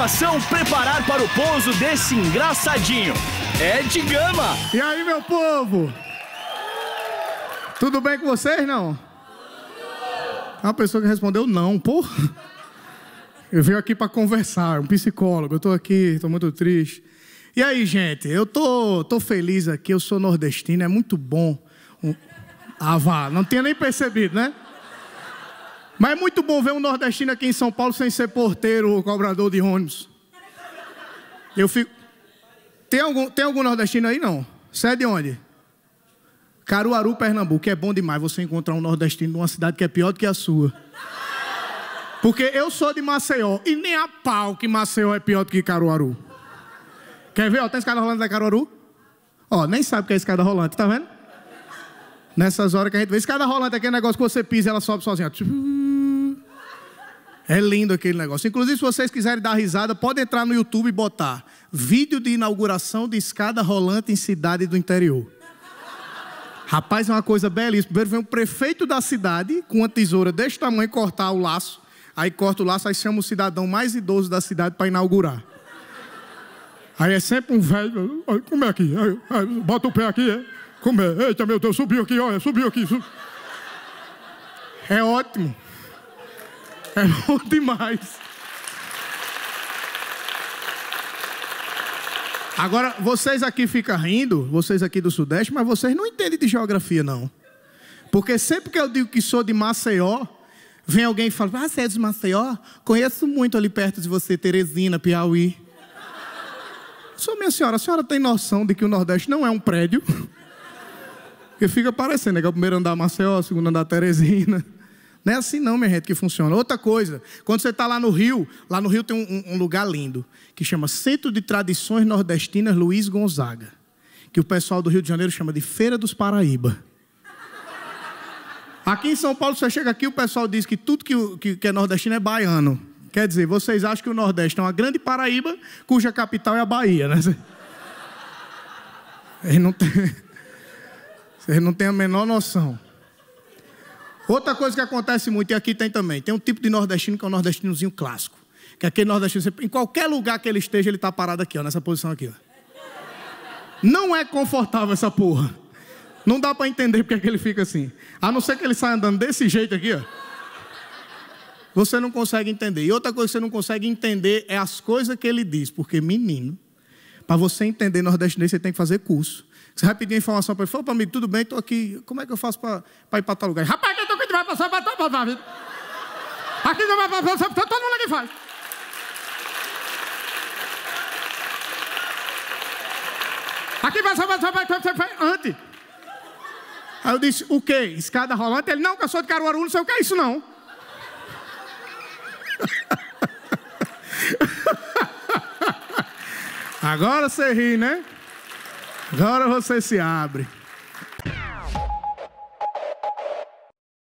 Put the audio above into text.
tripulação preparar para o pouso desse engraçadinho. É de gama! E aí, meu povo? Tudo bem com vocês, não? É uma pessoa que respondeu não, porra. Eu vim aqui para conversar, um psicólogo. Eu tô aqui, tô muito triste. E aí, gente? Eu tô, tô feliz aqui, eu sou nordestino, é muito bom. Ah, vá, não tinha nem percebido, né? Mas é muito bom ver um nordestino aqui em São Paulo sem ser porteiro ou cobrador de ônibus. Eu fico. Tem algum, tem algum nordestino aí? Não. Você é de onde? Caruaru, Pernambuco. É bom demais você encontrar um nordestino numa cidade que é pior do que a sua. Porque eu sou de Maceió e nem a pau que Maceió é pior do que Caruaru. Quer ver? Ó, tem escada rolante da Caruaru? Ó, nem sabe o que é escada rolante, tá vendo? Nessas horas que a gente vê. Escada rolante é aquele negócio que você pisa e ela sobe sozinha. Tipo... É lindo aquele negócio. Inclusive, se vocês quiserem dar risada, pode entrar no YouTube e botar vídeo de inauguração de escada rolante em cidade do interior. Rapaz, é uma coisa belíssima. Primeiro vem o prefeito da cidade com uma tesoura deste tamanho cortar o laço. Aí corta o laço, aí chama o cidadão mais idoso da cidade para inaugurar. Aí é sempre um velho. Como é aqui? Bota o pé aqui. É? Como é? Eita, meu Deus, subiu aqui, olha, subiu aqui. Subiu. É ótimo. É bom demais. Agora, vocês aqui ficam rindo, vocês aqui do Sudeste, mas vocês não entendem de geografia, não. Porque sempre que eu digo que sou de Maceió, vem alguém e fala: Ah, você é de Maceió? Conheço muito ali perto de você, Teresina, Piauí. Sou minha senhora, a senhora tem noção de que o Nordeste não é um prédio? Porque fica parecendo, é que é o primeiro andar Maceió, o segundo andar Teresina. Não é assim não, minha gente, que funciona. Outra coisa, quando você está lá no Rio, lá no Rio tem um, um, lugar lindo, que chama Centro de Tradições Nordestinas Luiz Gonzaga, que o pessoal do Rio de Janeiro chama de Feira dos Paraíba. Aqui em São Paulo, você chega aqui, o pessoal diz que tudo que, que, que é nordestino é baiano. Quer dizer, vocês acham que o Nordeste é uma grande Paraíba, cuja capital é a Bahia, né? Vocês não têm, vocês não têm a menor noção. Outra coisa que acontece muito, e aqui tem também, tem um tipo de nordestino que é o um nordestinozinho clássico. Que é aquele nordestino, em qualquer lugar que ele esteja, ele está parado aqui, ó, nessa posição aqui. Ó. Não é confortável essa porra. Não dá para entender porque é que ele fica assim. A não ser que ele saia andando desse jeito aqui, ó. Você não consegue entender. E outra coisa que você não consegue entender é as coisas que ele diz. Porque, menino, para você entender nordestinês, você tem que fazer curso. Você vai pedir informação para ele. Fala para mim, tudo bem, estou aqui. Como é que eu faço para ir para tal lugar? Rapaz, vai passar para tapar a vida. Aqui não vai passar, então todo mundo aqui faz. Aqui vai passar, vai passar, você faz antes. Aí eu disse, o quê? Escada rolante? Ele, não, que eu sou de Caruaru, não sei o que é isso não. Agora você ri, né? Agora você se abre.